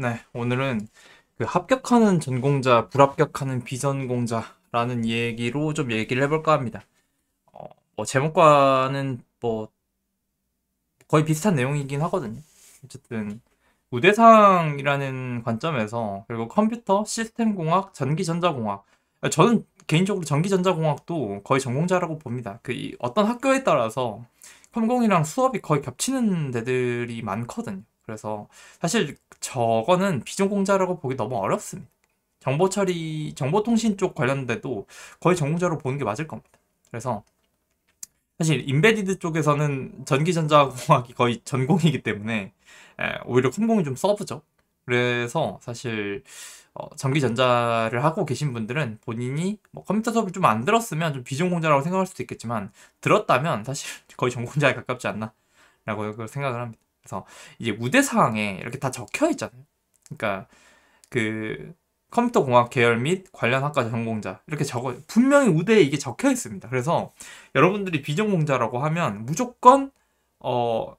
네, 오늘은 그 합격하는 전공자, 불합격하는 비전공자라는 얘기로 좀 얘기를 해볼까 합니다. 어, 뭐 제목과는 뭐 거의 비슷한 내용이긴 하거든요. 어쨌든 우대상이라는 관점에서 그리고 컴퓨터 시스템공학, 전기전자공학. 아, 저는 개인적으로 전기전자공학도 거의 전공자라고 봅니다. 그 어떤 학교에 따라서 컴공이랑 수업이 거의 겹치는 데들이 많거든요. 그래서 사실 저거는 비전공자라고 보기 너무 어렵습니다. 정보 처리, 정보통신 쪽 관련돼도 거의 전공자로 보는 게 맞을 겁니다. 그래서 사실 인베디드 쪽에서는 전기전자공학이 거의 전공이기 때문에 예, 오히려 컴공이 좀 서브죠. 그래서 사실 어, 전기전자를 하고 계신 분들은 본인이 뭐 컴퓨터 수업을 좀안 들었으면 좀 비전공자라고 생각할 수도 있겠지만 들었다면 사실 거의 전공자에 가깝지 않나라고 생각을 합니다. 그래서 이제 우대 사항에 이렇게 다 적혀 있잖아요. 그러니까 그 컴퓨터 공학 계열 및 관련 학과 전공자 이렇게 적어 분명히 우대에 이게 적혀 있습니다. 그래서 여러분들이 비전공자라고 하면 무조건 어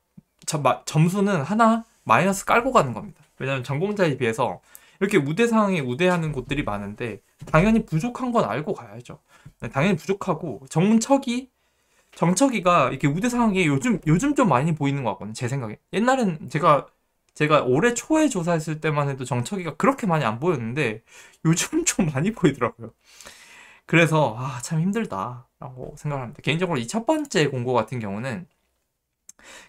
점수는 하나 마이너스 깔고 가는 겁니다. 왜냐하면 전공자에 비해서 이렇게 우대 사항에 우대하는 곳들이 많은데 당연히 부족한 건 알고 가야죠. 당연히 부족하고 전문척이 정척이가 이렇게 우대 상황이 요즘 요즘 좀 많이 보이는 것 같거든요. 제 생각에. 옛날엔 제가 제가 올해 초에 조사했을 때만 해도 정척이가 그렇게 많이 안 보였는데 요즘 좀 많이 보이더라고요. 그래서 아 참 힘들다라고 생각합니다. 개인적으로 이 첫 번째 공고 같은 경우는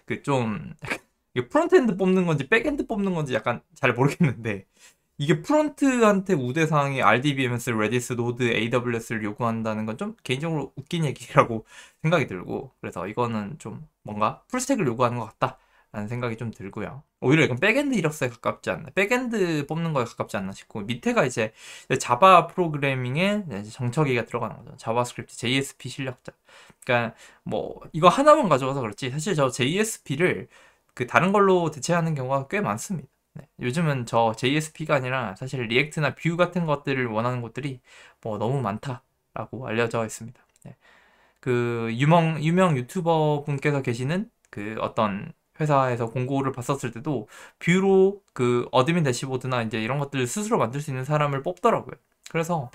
그좀 프론트엔드 뽑는 건지 백엔드 뽑는 건지 약간 잘 모르겠는데 이게 프론트한테 우대사항이 RDBMS, Redis, Node, AWS를 요구한다는 건 좀 개인적으로 웃긴 얘기라고 생각이 들고 그래서 이거는 좀 뭔가 풀스택을 요구하는 것 같다라는 생각이 좀 들고요. 오히려 이건 백엔드 이력서에 가깝지 않나, 백엔드 뽑는 거에 가깝지 않나 싶고 밑에가 이제 자바 프로그래밍에 정처기가 들어가는 거죠. 자바스크립트, JSP 실력자. 그러니까 뭐 이거 하나만 가져와서 그렇지 사실 저 JSP를 그 다른 걸로 대체하는 경우가 꽤 많습니다. 네, 요즘은 저 JSP가 아니라 사실 리액트나 뷰 같은 것들을 원하는 곳들이 뭐 너무 많다라고 알려져 있습니다. 네, 그 유명 유명 유튜버 분께서 계시는 그 어떤 회사에서 공고를 봤었을 때도 뷰로 그 어드민 대시보드나 이제 이런 것들을 스스로 만들 수 있는 사람을 뽑더라고요. 그래서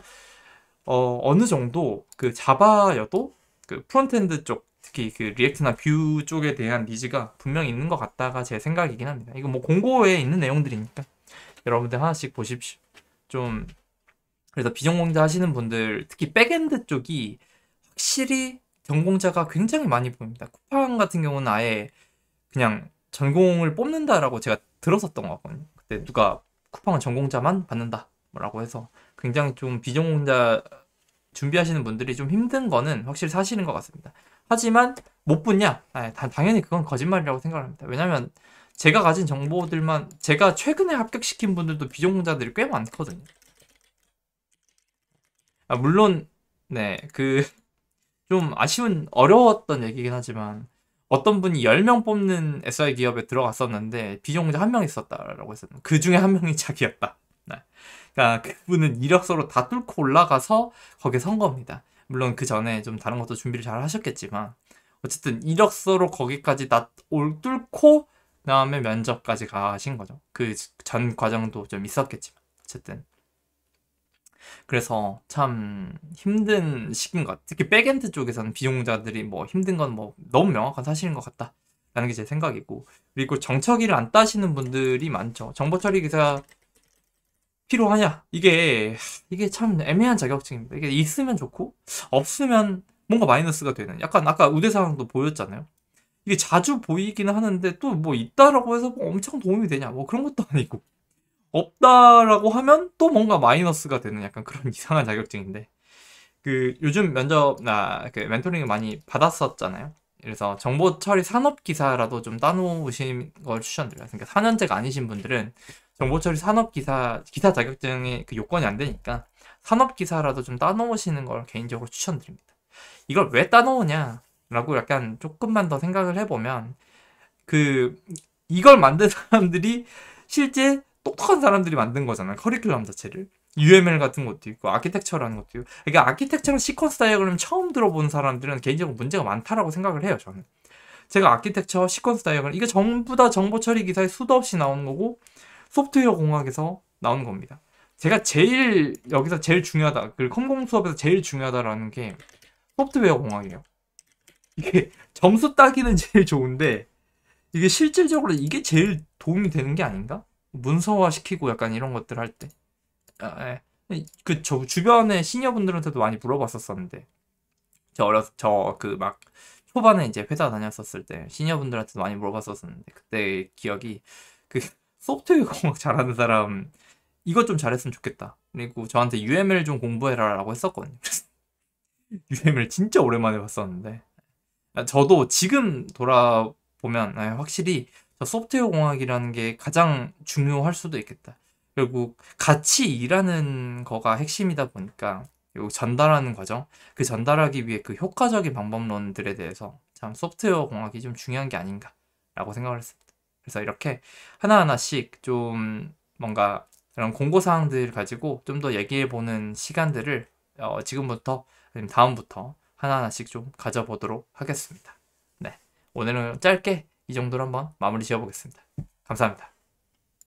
어, 어느 정도 그 자바여도 그 프론트엔드 쪽 특히 그 리액트나 뷰 쪽에 대한 니즈가 분명히 있는 것 같다가 제 생각이긴 합니다. 이거 뭐 공고에 있는 내용들이니까 여러분들 하나씩 보십시오. 좀 그래서 비전공자 하시는 분들 특히 백엔드 쪽이 확실히 전공자가 굉장히 많이 보입니다. 쿠팡 같은 경우는 아예 그냥 전공을 뽑는다라고 제가 들었었던 것 같거든요. 그때 누가 쿠팡은 전공자만 받는다라고 해서 굉장히 좀 비전공자 준비하시는 분들이 좀 힘든 거는 확실히 사실인 것 같습니다. 하지만 못 붙냐? 아, 다, 당연히 그건 거짓말이라고 생각합니다. 왜냐하면 제가 가진 정보들만 제가 최근에 합격시킨 분들도 비전공자들이 꽤 많거든요. 아, 물론 네그 좀 아쉬운 어려웠던 얘기긴 하지만 어떤 분이 10명 뽑는 SI 기업에 들어갔었는데 비전공자 한 명 있었다라고 했었는데 그 중에 한 명이 자기였다. 네. 그러니까 그분은 이력서로 다 뚫고 올라가서 거기에 선 겁니다. 물론 그 전에 좀 다른 것도 준비를 잘 하셨겠지만 어쨌든 이력서로 거기까지 나 올 뚫고 그다음에 면접까지 가신 거죠. 그 전 과정도 좀 있었겠지만 어쨌든 그래서 참 힘든 시기인 것같아 특히 백엔드 쪽에서는 비용자들이 뭐 힘든 건 뭐 너무 명확한 사실인 것 같다. 라는 게 제 생각이고 그리고 정처기를안 따시는 분들이 많죠 정보 처리 기사 필요하냐? 이게, 이게 참 애매한 자격증입니다. 이게 있으면 좋고, 없으면 뭔가 마이너스가 되는. 약간 아까 우대사항도 보였잖아요. 이게 자주 보이기는 하는데 또 뭐 있다라고 해서 뭐 엄청 도움이 되냐? 뭐 그런 것도 아니고. 없다라고 하면 또 뭔가 마이너스가 되는 약간 그런 이상한 자격증인데. 그 요즘 면접, 나, 아, 그 멘토링을 많이 받았었잖아요. 그래서 정보 처리 산업 기사라도 좀 따놓으신 걸 추천드려요. 그러니까 4년제가 아니신 분들은 정보처리 산업기사 기사 자격증의그 요건이 안 되니까 산업기사라도 좀 따놓으시는 걸 개인적으로 추천드립니다. 이걸 왜 따놓으냐라고 약간 조금만 더 생각을 해보면 그 이걸 만든 사람들이 실제 똑똑한 사람들이 만든 거잖아요. 커리큘럼 자체를. UML 같은 것도 있고 아키텍처라는 것도 있고 그러니까 아키텍처랑 시퀀스 다이어그램 처음 들어본 사람들은 개인적으로 문제가 많다라고 생각을 해요 저는 제가 아키텍처 시퀀스 다이어그램 이게 전부 다 정보 처리 기사에 수도 없이 나오는 거고 소프트웨어 공학에서 나온 겁니다. 제가 제일 여기서 제일 중요하다. 그 컴공 수업에서 제일 중요하다라는 게 소프트웨어 공학이에요. 이게 점수 따기는 제일 좋은데 이게 실질적으로 이게 제일 도움이 되는 게 아닌가? 문서화 시키고 약간 이런 것들 할 때. 아, 예. 그저 주변에 시니어분들한테도 많이 물어봤었었는데 저 어렸 저 그 막 초반에 이제 회사 다녔었을 때 시니어분들한테도 많이 물어봤었었는데 그때 기억이 그 소프트웨어 공학 잘하는 사람 이것 좀 잘했으면 좋겠다. 그리고 저한테 UML 좀 공부해라라고 했었거든요. UML 진짜 오랜만에 봤었는데 아, 저도 지금 돌아보면 아, 확실히 소프트웨어 공학이라는 게 가장 중요할 수도 있겠다. 결국 같이 일하는 거가 핵심이다 보니까 요 전달하는 과정, 그 전달하기 위해 그 효과적인 방법론들에 대해서 참 소프트웨어 공학이 좀 중요한 게 아닌가라고 생각을 했습니다. 그래서 이렇게 하나하나씩 좀 뭔가 이런 공고사항들 가지고 좀 더 얘기해보는 시간들을 어, 지금부터 다음부터 하나하나씩 좀 가져보도록 하겠습니다. 네, 오늘은 짧게 이 정도로 한번 마무리 지어보겠습니다. 감사합니다.